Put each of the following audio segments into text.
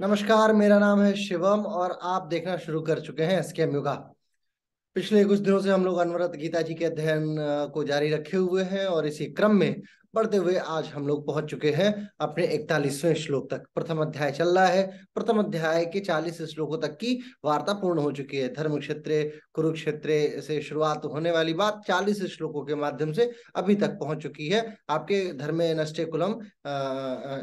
नमस्कार मेरा नाम है शिवम और आप देखना शुरू कर चुके हैं एस के युगा पिछले कुछ दिनों से हम लोग अनवरत गीता जी के अध्ययन को जारी रखे हुए हैं और इसी क्रम में बढ़ते हुए आज हम लोग पहुंच चुके हैं अपने इकतालीसवें श्लोक तक प्रथम अध्याय चल रहा है प्रथम अध्याय के चालीस श्लोकों तक की वार्ता पूर्ण हो चुकी है धर्म क्षेत्र कुरुक्षेत्र से शुरुआत होने वाली बात चालीस श्लोकों के माध्यम से अभी तक पहुंच चुकी है आपके धर्मे नष्टे कुलम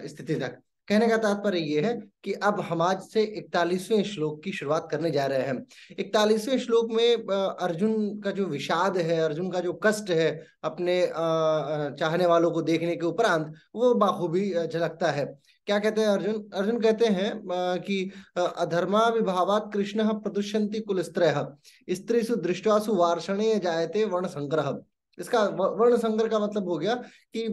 स्थिति तक कहने का तात्पर्य यह है कि अब हम आज से इकतालीसवें श्लोक की शुरुआत करने जा रहे हैं इकतालीसवें श्लोक में अर्जुन का जो विषाद है अर्जुन का जो कष्ट है अपने चाहने वालों को देखने के उपरांत वो बाखूबी झलकता है क्या कहते हैं अर्जुन अर्जुन कहते हैं कि अधर्मा विभावात कृष्ण प्रदुष्यंती स्त्री सु दृष्टासु वार्षणे जायते वर्ण संग्रह इसका वर्ण संकर का मतलब हो गया कि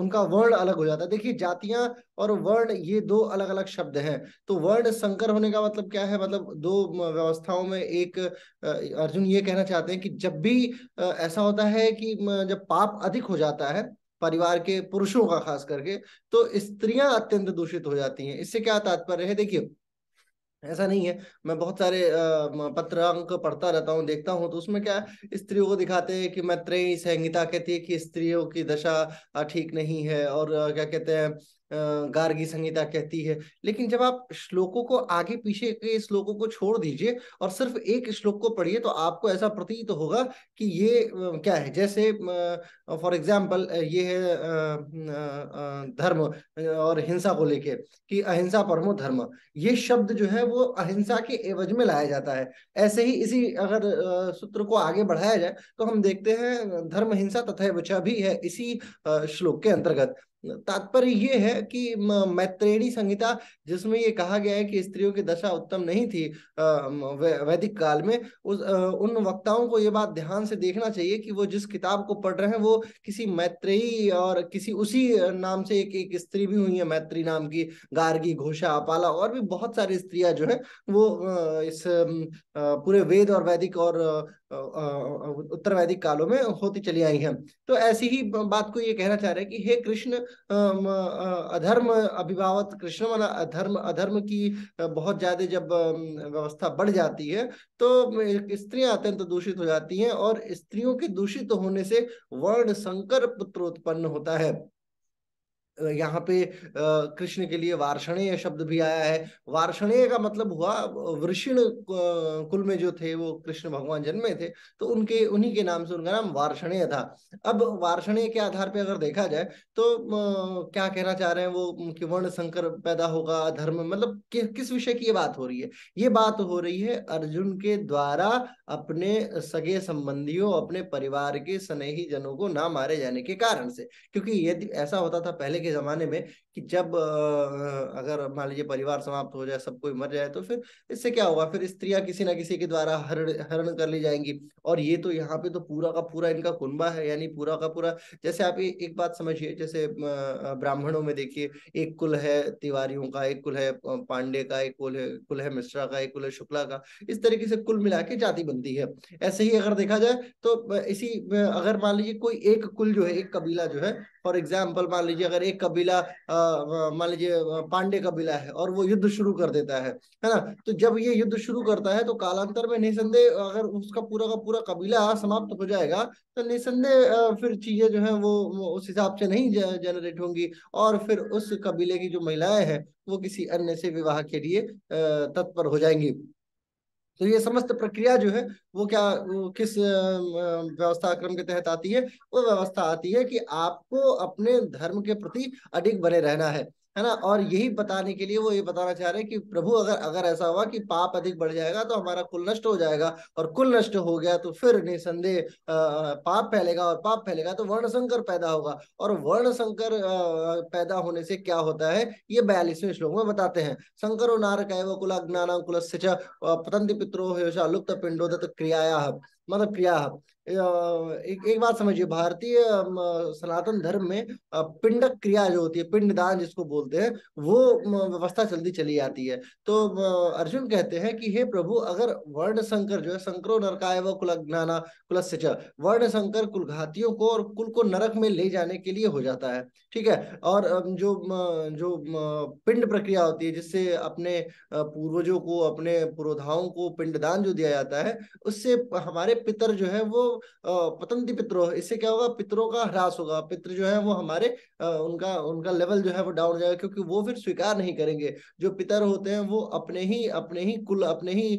उनका वर्ण अलग हो जाता है देखिए जातियां और वर्ण ये दो अलग अलग शब्द हैं तो वर्ण संकर होने का मतलब क्या है मतलब दो व्यवस्थाओं में एक अर्जुन ये कहना चाहते हैं कि जब भी ऐसा होता है कि जब पाप अधिक हो जाता है परिवार के पुरुषों का खास करके तो स्त्रियां अत्यंत दूषित हो जाती हैं इससे क्या तात्पर्य है देखिए ऐसा नहीं है मैं बहुत सारे पत्रांक पढ़ता रहता हूँ देखता हूँ तो उसमें क्या स्त्रियों को दिखाते हैं कि मैत्रेयी संहिता कहती है कि स्त्रियों की दशा ठीक नहीं है और क्या कहते हैं गार्गी संहिता कहती है लेकिन जब आप श्लोकों को आगे पीछे के श्लोकों को छोड़ दीजिए और सिर्फ एक श्लोक को पढ़िए तो आपको ऐसा प्रतीत होगा कि ये क्या है जैसे फॉर एग्जाम्पल ये है धर्म और हिंसा को लेके कि अहिंसा परमो धर्म ये शब्द जो है वो अहिंसा के एवज में लाया जाता है ऐसे ही इसी अगर सूत्र को आगे बढ़ाया जाए तो हम देखते हैं धर्म हिंसा तथा भी है इसी श्लोक के अंतर्गत तात्पर्य ये है कि मैत्रेणी संहिता जिसमें ये कहा गया है कि स्त्रियों की दशा उत्तम नहीं थी वैदिक काल में उस उन वक्ताओं को ये बात ध्यान से देखना चाहिए कि वो जिस किताब को पढ़ रहे हैं वो किसी मैत्रेयी और किसी उसी नाम से एक एक स्त्री भी हुई है मैत्री नाम की गार्गी घोषा अपाला और भी बहुत सारी स्त्रियां जो है वो इस पूरे वेद और वैदिक और उत्तर वैदिक कालों में होती चली आई हैं तो ऐसी ही बात को ये कहना चाह रहे हैं कि हे कृष्ण अधर्म अभिभावक कृष्ण वाला अधर्म अधर्म की बहुत ज्यादा जब व्यवस्था बढ़ जाती है तो स्त्रियां अत्यंत तो दूषित हो जाती हैं और स्त्रियों के दूषित होने से वर्ण संकर पुत्र उत्पन्न होता है यहाँ पे कृष्ण के लिए वार्षणेय शब्द भी आया है वार्षणेय का मतलब हुआ वृषिण कुल में जो थे वो कृष्ण भगवान जन्मे थे तो उनके उन्हीं के नाम से उनका नाम वार्षणेय था अब वार्षणेय के आधार पे अगर देखा जाए तो क्या कहना चाह रहे हैं वो कि वर्ण संकर पैदा होगा धर्म मतलब कि, किस विषय की ये बात हो रही है ये बात हो रही है अर्जुन के द्वारा अपने सगे संबंधियों अपने परिवार के स्नेही जनों को ना मारे जाने के कारण से क्योंकि यदि ऐसा होता था पहले के के ज़माने में कि जब अगर मान लीजिए परिवार समाप्त हो जाए सब कोई मर जाए तो फिर इससे क्या होगा फिर स्त्रियां किसी ना किसी के द्वारा हरण हरण कर ली जाएंगी और ये तो यहाँ पे तो पूरा का पूरा इनका कुनबा है यानी पूरा का पूरा जैसे आप एक बात समझिए जैसे ब्राह्मणों में देखिए एक कुल है तिवारियों का एक कुल है पांडे का एक कुल है कुल है मिश्रा का एक कुल है शुक्ला का इस तरीके से कुल मिला के जाति बनती है ऐसे ही अगर देखा जाए तो इसी अगर मान लीजिए कोई एक कुल जो है एक कबीला जो है फॉर एग्जाम्पल मान लीजिए अगर एक कबीला मान लीजिए पांडे कबीला है और वो युद्ध शुरू कर देता है है ना तो जब ये युद्ध शुरू करता है तो कालांतर में निसंदेह अगर उसका पूरा का पूरा कबीला समाप्त हो जाएगा तो निसंदेह फिर चीजें जो है वो उस हिसाब से नहीं जनरेट होंगी और फिर उस कबीले की जो महिलाएं हैं वो किसी अन्य से विवाह के लिए तत्पर हो जाएंगी तो ये समस्त प्रक्रिया जो है वो क्या किस व्यवस्था क्रम के तहत आती है वो व्यवस्था आती है कि आपको अपने धर्म के प्रति अधिक बने रहना है है ना और यही बताने के लिए वो ये बताना चाह रहे हैं कि प्रभु अगर अगर ऐसा हुआ कि पाप अधिक बढ़ जाएगा तो हमारा कुल नष्ट हो जाएगा और कुल नष्ट हो गया तो फिर निसंदेह पाप फैलेगा और पाप फैलेगा तो वर्ण संकर पैदा होगा और वर्ण संकर पैदा होने से क्या होता है ये बयालीसवें श्लोक में बताते हैं शंकर नारक है वो कुल अज्ञान कुल पतंति पित्रो लुप्त पिंडोदत क्रियाया मतलब क्रिया एक एक बात समझिए भारतीय सनातन धर्म में पिंड क्रिया जो होती है पिंडदान जिसको बोलते हैं वो व्यवस्था चलती चली आती है तो अर्जुन कहते हैं कि हे प्रभु अगर वर्ण संकर जो है संकरो नरकाय व कुल अज्ञाना कुल वर्ण संकर कुलघातियों को और कुल को नरक में ले जाने के लिए हो जाता है ठीक है और जो जो पिंड प्रक्रिया होती है जिससे अपने पूर्वजों को अपने पुरोधाओं को पिंडदान जो दिया जाता है उससे हमारे पितर जो है वो पतंती पितरों इससे क्या होगा पितरों का ह्रास होगा पितर जो है वो हमारे उनका उनका लेवल जो है वो डाउन हो जाएगा क्योंकि वो फिर स्वीकार नहीं करेंगे जो पितर होते हैं वो अपने ही अपने ही कुल अपने ही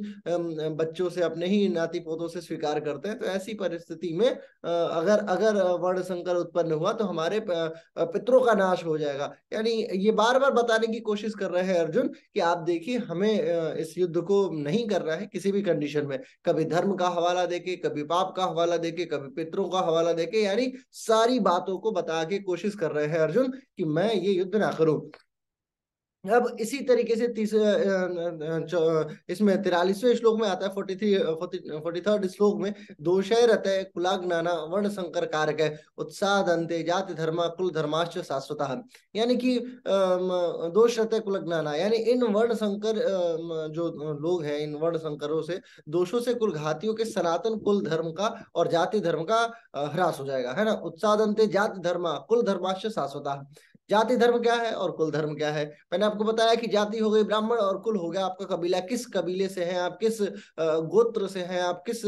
बच्चों से अपने ही नाती पोतों से स्वीकार करते हैं तो ऐसी परिस्थिति में अगर अगर वर्ण संकर उत्पन्न हुआ तो हमारे पितरों का नाश हो जाएगा यानी ये बार बार बताने की कोशिश कर रहे हैं अर्जुन कि आप देखिए हमें इस युद्ध को नहीं करना है किसी भी कंडीशन में कभी धर्म का हवाला देके देके कभी पाप का हवाला देके कभी पितरों का हवाला देके यानी सारी बातों को बता के कोशिश कर रहे हैं अर्जुन कि मैं ये युद्ध ना करूं अब इसी तरीके से तीसरे इसमें तिरालीसवें श्लोक में आता है फोर्टी थ्री फोर्टी थर्ड श्लोक में दोषय रत कुला ज्ञाना वर्ण संकर कारक है उत्साह दंते जाति धर्म कुल धर्माश्च शाश्वत यानी कि दोष रत कुल ज्ञाना यानी इन वर्ण संकर जो लोग हैं इन वर्ण संकरों से दोषों से कुल घातियों के सनातन कुल धर्म का और जाति धर्म का ह्रास हो जाएगा है ना उत्साह अंत जाति धर्म कुल धर्माश्च शाश्वत जाति धर्म क्या है और कुल धर्म क्या है मैंने आपको बताया कि जाति हो गई ब्राह्मण और कुल हो गया आपका कबीला किस कबीले से है आप किस गोत्र से हैं आप किस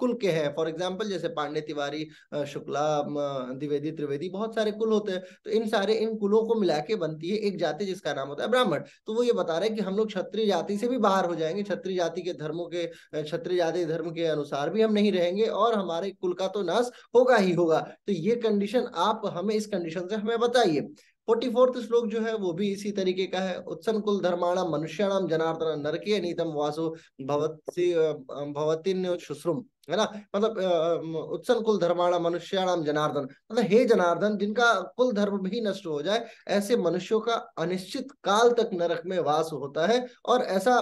कुल के हैं फॉर एग्जाम्पल जैसे पांडे तिवारी शुक्ला द्विवेदी त्रिवेदी बहुत सारे कुल होते हैं तो इन सारे इन कुलों को मिला के बनती है एक जाति जिसका नाम होता है ब्राह्मण तो वो ये बता रहे हैं कि हम लोग क्षत्रिय जाति से भी बाहर हो जाएंगे क्षत्रिय जाति के धर्मों के क्षत्रिय जाति धर्म के अनुसार भी हम नहीं रहेंगे और हमारे कुल का तो नाश होगा ही होगा तो ये कंडीशन आप हमें इस कंडीशन से हमें बताइए फोर्टी फोर्थ श्लोक जो है वो भी इसी तरीके का है उत्सन कुल धर्माणाम मनुष्याणाम जनार्दन नरकीय नीतम वासु भवती शुश्रुम है ना मतलब उत्सन कुल धर्माणा मनुष्याणाम जनार्दन मतलब हे जनार्दन जिनका कुल धर्म भी नष्ट हो जाए ऐसे मनुष्यों का अनिश्चित काल तक नरक में वास होता है और ऐसा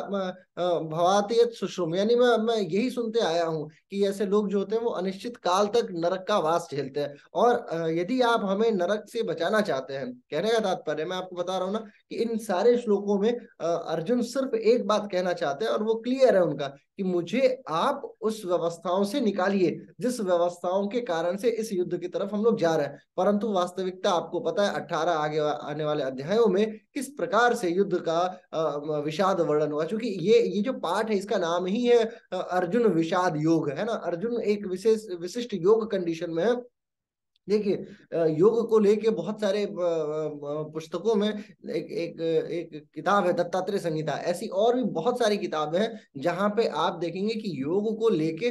भवातीय सुश्रुम यानी मैं मैं यही सुनते आया हूँ कि ऐसे लोग जो होते हैं वो अनिश्चित काल तक नरक का वास झेलते हैं और यदि आप हमें नरक से बचाना चाहते हैं कहने का तात्पर्य मैं आपको बता रहा हूँ ना कि इन सारे श्लोकों में अर्जुन सिर्फ एक बात कहना चाहते हैं और वो क्लियर है उनका कि मुझे आप उस व्यवस्था व्यवस्थाओं से निकालिए जिस व्यवस्थाओं के कारण से इस युद्ध की तरफ हम लोग जा रहे हैं परंतु वास्तविकता आपको पता है अठारह आगे आने वाले अध्यायों में किस प्रकार से युद्ध का विषाद वर्णन हुआ चूंकि ये ये जो पाठ है इसका नाम ही है अर्जुन विषाद योग है ना अर्जुन एक विशेष विशिष्ट योग कंडीशन में है देखिए योग को लेके बहुत सारे पुस्तकों में एक एक एक किताब है दत्तात्रेय संहिता ऐसी और भी बहुत सारी किताबें हैं जहाँ पे आप देखेंगे कि योग को लेके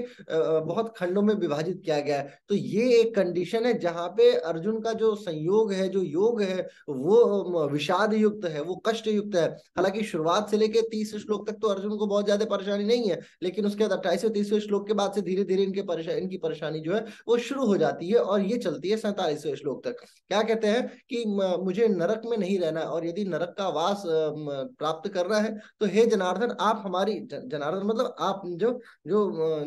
बहुत खंडों में विभाजित किया गया है तो ये एक कंडीशन है जहाँ पे अर्जुन का जो संयोग है जो योग है वो विषाद युक्त है वो कष्ट युक्त है हालांकि शुरुआत से लेके तीस श्लोक तक तो अर्जुन को बहुत ज्यादा परेशानी नहीं है लेकिन उसके बाद अट्ठाईसवें तीसवें श्लोक के बाद से धीरे धीरे इनके परेशानी इनकी परेशानी जो है वो शुरू हो जाती है और ये चलता चलती है सैतालीसवें श्लोक तक क्या कहते हैं कि मुझे नरक में नहीं रहना और यदि नरक का वास प्राप्त करना है तो हे जनार्दन आप हमारी जनार्दन मतलब आप जो जो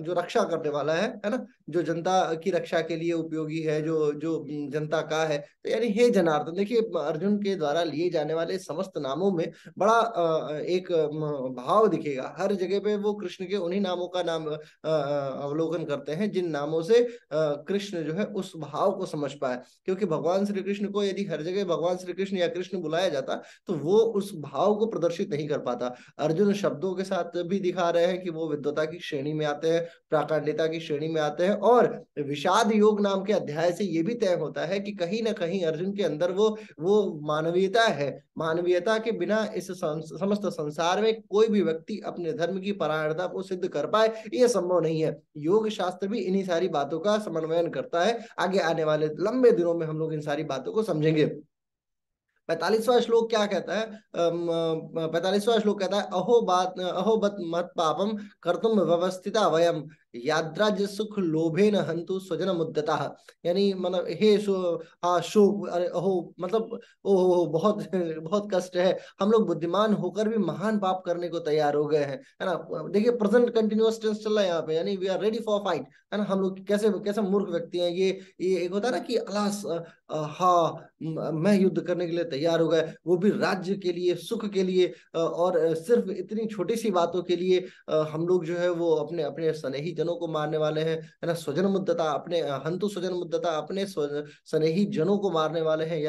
जो रक्षा करने वाला है है ना जो जनता की रक्षा के लिए उपयोगी है जो जो जनता का है तो यानी हे जनार्दन देखिए अर्जुन के द्वारा लिए जाने वाले समस्त नामों में बड़ा एक भाव दिखेगा हर जगह पे वो कृष्ण के उन्हीं नामों का नाम अवलोकन करते हैं जिन नामों से कृष्ण जो है उस भाव को समझ पाए क्योंकि भगवान श्री कृष्ण को यदि हर जगह भगवान श्री कृष्ण या कृष्ण बुलाया जाता तो वो उस भाव को प्रदर्शित नहीं कर पाता अर्जुन शब्दों के साथ भी दिखा रहे हैं कि वो विद्वता की श्रेणी में आते हैं प्राकांडता की श्रेणी में आते हैं और विषाद योग नाम के अध्याय से ये भी तय होता है कि कहीं ना कहीं अर्जुन के अंदर वो वो मानवीयता है मानवीयता के बिना इस समस्त संसार में कोई भी व्यक्ति अपने धर्म की परायणता को सिद्ध कर पाए यह संभव नहीं है योग शास्त्र भी इन्हीं सारी बातों का समन्वयन करता है आगे आने वाले वाले लंबे दिनों में हम लोग इन सारी बातों को समझेंगे पैतालीसवा श्लोक क्या कहता है पैतालीसवा श्लोक कहता है अहो बात अहो बत मत पापम तुम व्यवस्थिता वयम याद्राज सुख लोभे न हंतु स्वजन मुद्दता यानी मतलब हे शो हा शोक अरे अहो मतलब ओहो बहुत बहुत कष्ट है हम लोग बुद्धिमान होकर भी महान पाप करने को तैयार हो गए हैं है ना देखिए प्रेजेंट कंटिन्यूस टेंस चल रहा है यहाँ पे यानी we are ready for fight है ना हम लोग कैसे कैसे मूर्ख व्यक्ति हैं ये ये एक होता है ना कि अलास हा मैं युद्ध करने के लिए तैयार हो गए वो भी राज्य के लिए सुख के लिए और सिर्फ इतनी छोटी सी बातों के लिए हम लोग जो है वो अपने अपने स्नेही जन स्वजनों को मारने वाले हैं है ना स्वजन मुद्दता अपने हंतु स्वजन मुद्दता अपने स्नेही जनों को मारने वाले हैं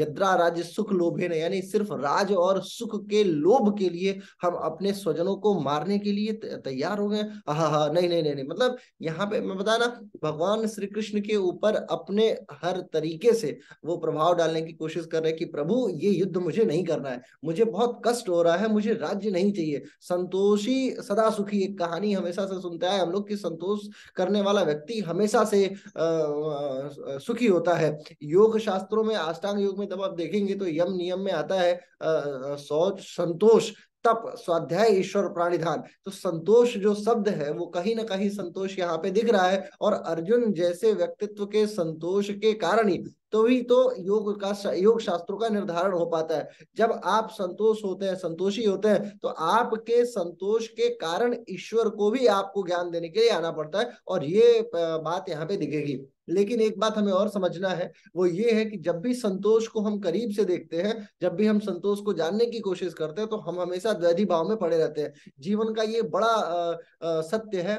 यद्रा राज्य सुख लोभे ने यानी सिर्फ राज और सुख के लोभ के लिए हम अपने स्वजनों को मारने के लिए तैयार हो गए हाँ हाँ नहीं नहीं नहीं नहीं मतलब यहाँ पे मैं बता ना भगवान श्री कृष्ण के ऊपर अपने हर तरीके से वो प्रभाव डालने की कोशिश कर रहे हैं कि प्रभु ये युद्ध मुझे नहीं करना है मुझे बहुत कष्ट हो रहा है मुझे राज्य नहीं चाहिए संतोषी सदा सुखी एक कहानी हमेशा से सुनते आए हम लोग के संतोष करने वाला व्यक्ति हमेशा से आ, सुखी होता है योग शास्त्रों में अष्टांग योग में जब आप देखेंगे तो यम नियम में आता है शौच संतोष तप स्वाध्याय ईश्वर प्राणिधान तो संतोष जो शब्द है वो कहीं ना कहीं संतोष यहाँ पे दिख रहा है और अर्जुन जैसे व्यक्तित्व के संतोष के कारण ही तो भी तो योग का योग शास्त्रों का निर्धारण हो पाता है जब आप संतोष होते हैं संतोषी होते हैं तो आपके संतोष के कारण ईश्वर को भी आपको ज्ञान देने के लिए आना पड़ता है और ये बात यहाँ पे दिखेगी लेकिन एक बात हमें और समझना है वो ये है कि जब भी संतोष को हम करीब से देखते हैं जब भी हम संतोष को जानने की कोशिश करते हैं तो हम हमेशा द्वैधी भाव में पड़े रहते हैं जीवन का ये बड़ा आ, आ, सत्य है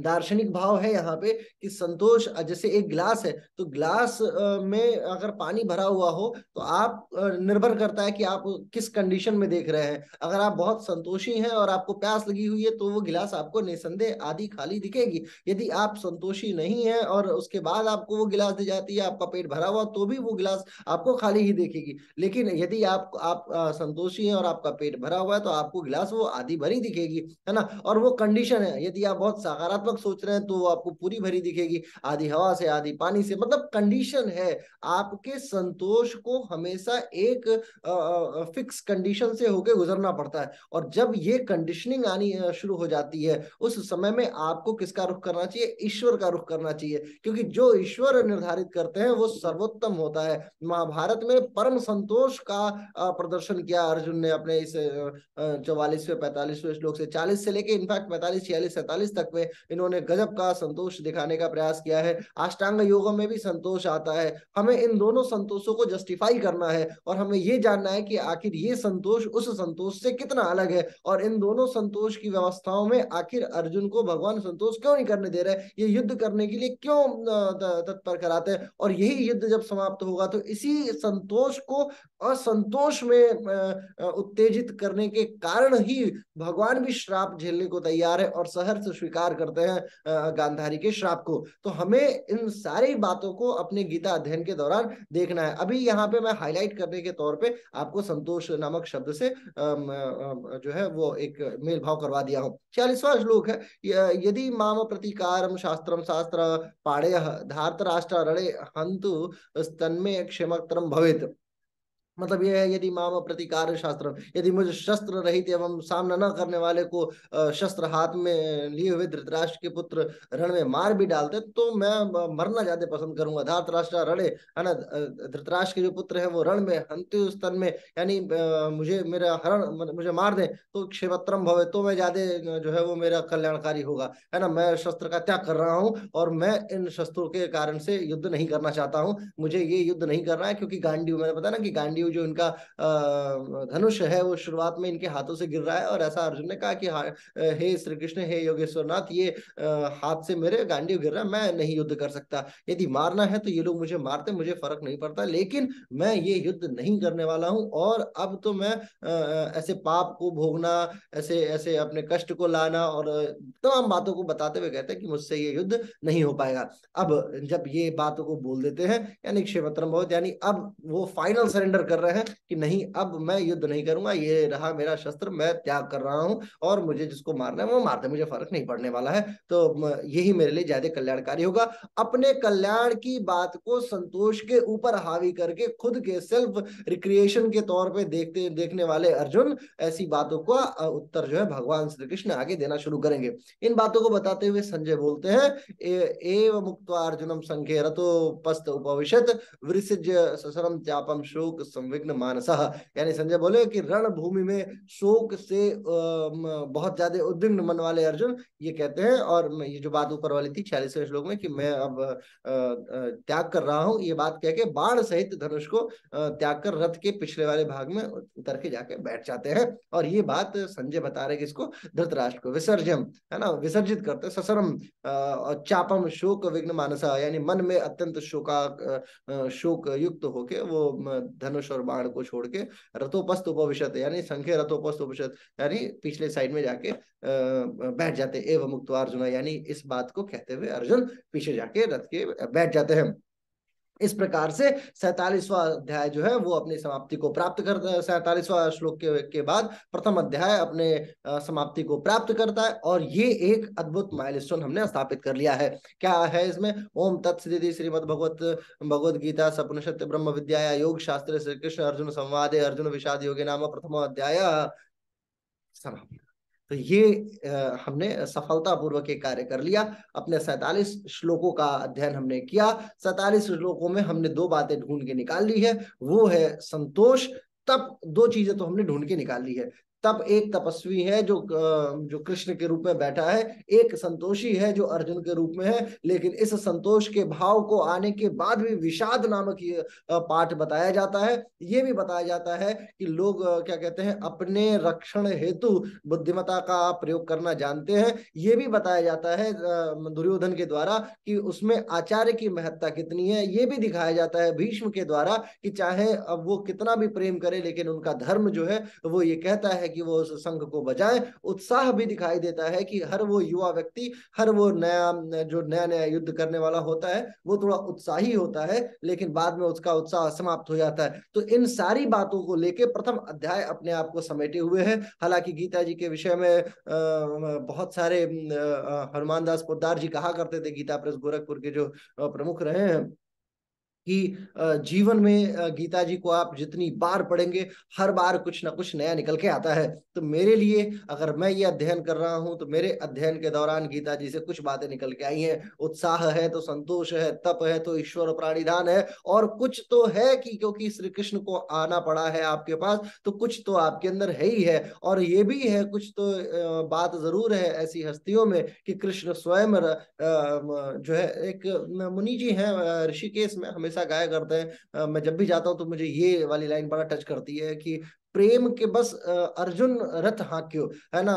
दार्शनिक भाव है यहाँ पे कि संतोष जैसे एक ग्लास है तो ग्लास में अगर पानी भरा हुआ हो तो आप निर्भर करता है कि आप किस कंडीशन में देख रहे हैं अगर आप बहुत संतोषी हैं और आपको प्यास लगी हुई है तो वो गिलास आपको निसंदेह आधी खाली दिखेगी यदि आप संतोषी नहीं है और उसके बाद आपको वो गिलास दी जाती है आपका पेट भरा हुआ तो भी वो गिलास आपको खाली ही देखेगी लेकिन यदि आप आप संतोषी है और आपका पेट भरा हुआ है तो आपको गिलास वो आधी भरी दिखेगी है ना और वो कंडीशन है यदि आप बहुत सकारात्मक सकारात्मक सोच रहे हैं तो वो आपको पूरी भरी दिखेगी आधी हवा से आधी पानी से मतलब कंडीशन है आपके संतोष को हमेशा एक फिक्स कंडीशन से होके गुजरना पड़ता है और जब ये कंडीशनिंग आनी शुरू हो जाती है उस समय में आपको किसका रुख करना चाहिए ईश्वर का रुख करना चाहिए क्योंकि जो ईश्वर निर्धारित करते हैं वो सर्वोत्तम होता है महाभारत में परम संतोष का प्रदर्शन किया अर्जुन ने अपने इस चौवालीसवें पैंतालीसवें श्लोक से चालीस से लेके इनफैक्ट पैंतालीस छियालीस सैतालीस तक में इन्होंने गजब का संतोष दिखाने का प्रयास किया है अष्टांग योग में भी संतोष आता है हमें इन दोनों संतोषों को जस्टिफाई करना है और हमें ये जानना है कि आखिर ये संतोष उस संतोष से कितना अलग है और इन दोनों संतोष की व्यवस्थाओं में आखिर अर्जुन को भगवान संतोष क्यों नहीं करने दे रहे ये युद्ध करने के लिए क्यों तत्पर कराते हैं और यही युद्ध जब समाप्त होगा तो इसी संतोष को असंतोष में उत्तेजित करने के कारण ही भगवान भी श्राप झेलने को तैयार है और से स्वीकार करते हैं गांधारी के श्राप को तो हमें इन सारी बातों को अपने गीता अध्ययन के दौरान देखना है अभी यहाँ पे मैं हाईलाइट करने के तौर पे आपको संतोष नामक शब्द से जो है वो एक मेल भाव करवा दिया हूँ छियालीसवा श्लोक है यदि माम प्रतिकारम शास्त्र शास्त्र पाड़े धारत राष्ट्र रणे हंतु में क्षमकतरम भवित मतलब यह है यदि माम प्रतिकार शास्त्र यदि मुझे शस्त्र रहित एवं सामना न करने वाले को शस्त्र हाथ में लिए हुए धृतराष्ट्र के पुत्र रण में मार भी डालते तो मैं मरना ज्यादा पसंद करूंगा धातराष्ट्र रणे है ना धृतराष्ट्र के जो पुत्र है वो रण में हंत्यु स्तन में यानी मुझे मेरा हरण मुझे मार दे तो क्षेपत्रम भवे तो मैं ज्यादा जो है वो मेरा कल्याणकारी होगा है ना मैं शस्त्र का त्याग कर रहा हूँ और मैं इन शस्त्रों के कारण से युद्ध नहीं करना चाहता हूँ मुझे ये युद्ध नहीं करना है क्योंकि गांडी मैंने पता ना कि गांडी वायु जो इनका धनुष है वो शुरुआत में इनके हाथों से गिर रहा है और ऐसा अर्जुन ने कहा कि हे श्री कृष्ण हे योगेश्वरनाथ ये हाथ से मेरे गांडी गिर रहा है मैं नहीं युद्ध कर सकता यदि मारना है तो ये लोग मुझे मारते मुझे फर्क नहीं पड़ता लेकिन मैं ये युद्ध नहीं करने वाला हूँ और अब तो मैं ऐसे पाप को भोगना ऐसे ऐसे अपने कष्ट को लाना और तमाम बातों को बताते हुए कहते हैं कि मुझसे ये युद्ध नहीं हो पाएगा अब जब ये बातों को बोल देते हैं यानी क्षेत्र बहुत यानी अब वो फाइनल सरेंडर कर रहे हैं कि नहीं अब मैं युद्ध नहीं करूंगा ये रहा मेरा शस्त्र मैं त्याग कर रहा हूं और मुझे जिसको मारना है वो मारते मुझे फर्क नहीं पड़ने वाला है तो यही मेरे लिए ज्यादा कल्याणकारी होगा अपने कल्याण की बात को संतोष के ऊपर हावी करके खुद के सेल्फ रिक्रिएशन के तौर पर देखते देखने वाले अर्जुन ऐसी बातों का उत्तर जो है भगवान श्री कृष्ण आगे देना शुरू करेंगे इन बातों को बताते हुए संजय बोलते हैं एव मुक्त अर्जुनम संख्य रथोपस्त उपविशत वृषिज ससरम त्यापम शोक संविघ्न मानस यानी संजय बोले कि रणभूमि में शोक से बहुत ज्यादा उद्विग्न मन वाले अर्जुन ये कहते हैं और ये जो बात ऊपर वाली थी छियालीसवें श्लोक में कि मैं अब त्याग कर रहा हूँ ये बात कह के बाण सहित धनुष को त्याग कर रथ के पिछले वाले भाग में उतर के जाके बैठ जाते हैं और ये बात संजय बता रहे इसको धृतराष्ट्र को विसर्जन है ना विसर्जित करते ससरम चापम शोक विघ्न मानसा यानी मन में अत्यंत शोका शोक युक्त होके वो धनुष और बाण को छोड़ के रथोपस्थ उपविशत यानी संख्य रथोपस्थ उपविशत यानी पिछले साइड में जाके बैठ जाते एवं मुक्त अर्जुन यानी इस बात को कहते हुए अर्जुन पीछे जाके रथ के बैठ जाते हैं इस प्रकार से सैतालीसवा अध्याय जो है वो अपनी समाप्ति को प्राप्त कर सैतालीसवा श्लोक के, के बाद प्रथम अध्याय अपने समाप्ति को प्राप्त करता है और ये एक अद्भुत माइलस्टोन हमने स्थापित कर लिया है क्या है इसमें ओम तत्सदि श्रीमद भगवत भगवत गीता सपन सत्य ब्रह्म विद्या योग शास्त्र श्री कृष्ण अर्जुन संवाद अर्जुन विषाद योगे नाम प्रथम अध्याय समाप्त तो ये हमने सफलतापूर्वक ये कार्य कर लिया अपने सैतालीस श्लोकों का अध्ययन हमने किया सैतालीस श्लोकों में हमने दो बातें ढूंढ के निकाल ली है वो है संतोष तब दो चीजें तो हमने ढूंढ के निकाल ली है तब एक तपस्वी है जो जो कृष्ण के रूप में बैठा है एक संतोषी है जो अर्जुन के रूप में है लेकिन इस संतोष के भाव को आने के बाद भी विषाद नामक पाठ बताया जाता है ये भी बताया जाता है कि लोग क्या कहते हैं अपने रक्षण हेतु बुद्धिमता का प्रयोग करना जानते हैं ये भी बताया जाता है दुर्योधन के द्वारा कि उसमें आचार्य की महत्ता कितनी है ये भी दिखाया जाता है भीष्म के द्वारा कि चाहे अब वो कितना भी प्रेम करे लेकिन उनका धर्म जो है वो ये कहता है कि वो उस संघ को बजाएं उत्साह भी दिखाई देता है कि हर वो युवा व्यक्ति हर वो नया जो नया नया युद्ध करने वाला होता है वो थोड़ा उत्साही होता है लेकिन बाद में उसका उत्साह समाप्त हो जाता है तो इन सारी बातों को लेके प्रथम अध्याय अपने आप को समेटे हुए है हालांकि गीता जी के विषय में बहुत सारे हनुमान दास पोदार जी कहा करते थे गीता प्रेस गोरखपुर के जो प्रमुख रहे हैं कि जीवन में गीता जी को आप जितनी बार पढ़ेंगे हर बार कुछ ना कुछ नया निकल के आता है तो मेरे लिए अगर मैं ये अध्ययन कर रहा हूँ तो मेरे अध्ययन के दौरान गीता जी से कुछ बातें निकल के आई हैं उत्साह है तो संतोष है तप है तो ईश्वर प्राणिधान है और कुछ तो है कि क्योंकि श्री कृष्ण को आना पड़ा है आपके पास तो कुछ तो आपके अंदर है ही है और ये भी है कुछ तो बात जरूर है ऐसी हस्तियों में कि कृष्ण स्वयं जो है एक मुनि जी हैं ऋषिकेश में हमें हमेशा गाया करते हैं मैं जब भी जाता हूँ तो मुझे ये वाली लाइन बड़ा टच करती है कि प्रेम के बस अर्जुन रथ हाक्यो है ना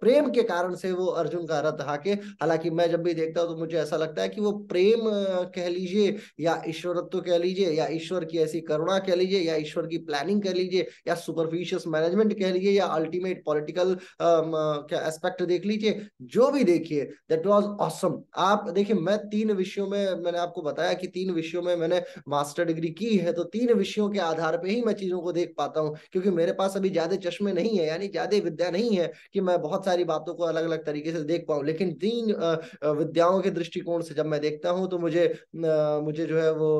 प्रेम के कारण से वो अर्जुन का रथ हाके हालांकि मैं जब भी देखता हूँ तो मुझे ऐसा लगता है कि वो प्रेम कह लीजिए या ईश्वरत्व कह लीजिए या ईश्वर की ऐसी करुणा कह लीजिए या ईश्वर की प्लानिंग कह लीजिए या सुपरफिशियस मैनेजमेंट कह लीजिए या अल्टीमेट पॉलिटिकल क्या एस्पेक्ट देख लीजिए जो भी देखिए दैट वॉज ऑसम आप देखिए मैं तीन विषयों में मैंने आपको बताया कि तीन विषयों में मैंने मास्टर डिग्री की है तो तीन विषयों के आधार पर ही मैं चीजों को देख पाता हूँ क्योंकि मेरे पास अभी ज्यादा चश्मे नहीं है यानी ज्यादा विद्या नहीं है कि मैं बहुत सारी बातों को अलग अलग तरीके से देख पाऊँ लेकिन तीन विद्याओं के दृष्टिकोण से जब मैं देखता हूँ तो मुझे मुझे जो है वो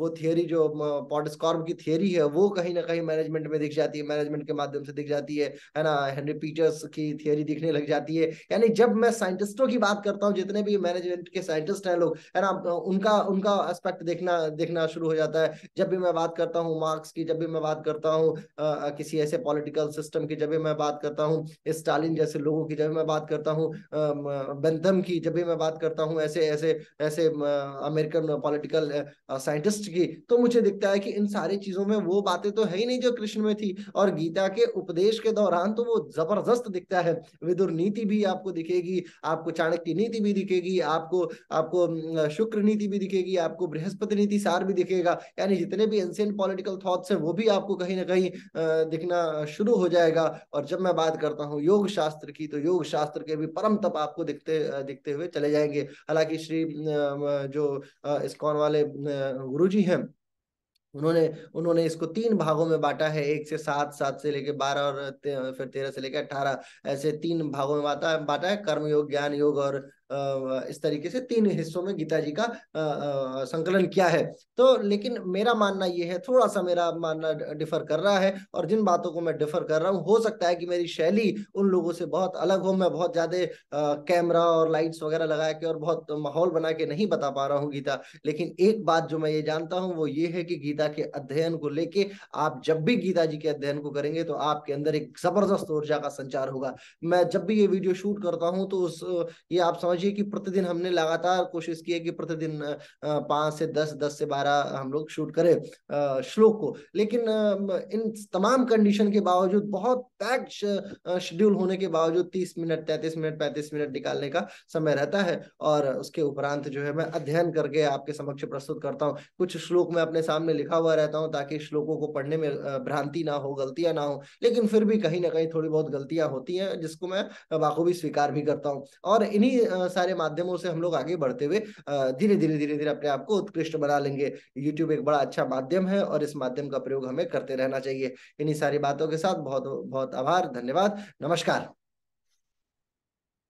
वो थियोरी जो पॉडस्कॉर्ब की थियोरी है वो कहीं ना कहीं मैनेजमेंट में दिख जाती है मैनेजमेंट के माध्यम से दिख जाती है है ना हेनरी पीटर्स की थियोरी दिखने लग जाती है यानी जब मैं साइंटिस्टों की बात करता हूँ जितने भी मैनेजमेंट के साइंटिस्ट हैं लोग है ना उनका उनका एस्पेक्ट देखना देखना शुरू हो जाता है जब भी मैं बात करता हूँ मार्क्स की जब भी मैं बात करता हूँ किसी ऐसे पॉलिटिकल सिस्टम की जब भी मैं बात करता हूँ स्टालिन जैसे लोगों की जब भी मैं बात करता हूँ बेंथम की जब भी मैं बात करता हूँ ऐसे ऐसे ऐसे अमेरिकन पॉलिटिकल साइंटिस्ट की तो मुझे दिखता है कि इन सारी चीजों में वो बातें तो है ही नहीं जो कृष्ण में थी और गीता के उपदेश के दौरान तो वो जबरदस्त दिखता है विदुर नीति भी आपको दिखेगी आपको चाणक्य नीति भी दिखेगी आपको आपको शुक्र नीति भी दिखेगी आपको बृहस्पति नीति सार भी दिखेगा यानी जितने भी एंशियंट पॉलिटिकल थॉट्स हैं वो भी आपको कहीं ना कहीं दिखना शुरू हो जाएगा और जब मैं बात करता हूँ योग शास्त्र की तो योग शास्त्र के भी परम तप आपको दिखते दिखते हुए चले जाएंगे हालांकि श्री जो इस्कॉन वाले गुरु जी हैं उन्होंने उन्होंने इसको तीन भागों में बांटा है एक से सात सात से लेके बारह और ते, फिर तेरह से लेके अठारह ऐसे तीन भागों में बांटा बांटा है कर्म योग ज्ञान योग और इस तरीके से तीन हिस्सों में गीता जी का संकलन किया है तो लेकिन मेरा मानना यह है थोड़ा सा मेरा मानना डिफर कर रहा है और जिन बातों को मैं डिफर कर रहा हूँ हो सकता है कि मेरी शैली उन लोगों से बहुत अलग हो मैं बहुत ज्यादा कैमरा और लाइट्स वगैरह लगा के और बहुत माहौल बना के नहीं बता पा रहा हूँ गीता लेकिन एक बात जो मैं ये जानता हूँ वो ये है कि गीता के अध्ययन को लेके आप जब भी गीता जी के अध्ययन को करेंगे तो आपके अंदर एक जबरदस्त ऊर्जा का संचार होगा मैं जब भी ये वीडियो शूट करता हूँ तो उस ये आप समझ समझिए कि प्रतिदिन हमने लगातार कोशिश की है कि प्रतिदिन पांच से दस दस से बारह हम लोग शूट करें श्लोक को लेकिन इन तमाम कंडीशन के बावजूद बहुत पैक्ड शेड्यूल होने के बावजूद तीस मिनट तैतीस मिनट पैंतीस मिनट निकालने का समय रहता है और उसके उपरांत जो है मैं अध्ययन करके आपके समक्ष प्रस्तुत करता हूँ कुछ श्लोक मैं अपने सामने लिखा हुआ रहता हूँ ताकि श्लोकों को पढ़ने में भ्रांति ना हो गलतियां ना हो लेकिन फिर भी कहीं ना कहीं थोड़ी बहुत गलतियां होती हैं जिसको मैं बाखूबी स्वीकार भी करता हूँ और इन्हीं सारे माध्यमों से हम लोग आगे बढ़ते हुए धीरे धीरे धीरे धीरे अपने आप को उत्कृष्ट बना लेंगे यूट्यूब एक बड़ा अच्छा माध्यम है और इस माध्यम का प्रयोग हमें करते रहना चाहिए इन्हीं सारी बातों के साथ बहुत बहुत आभार धन्यवाद नमस्कार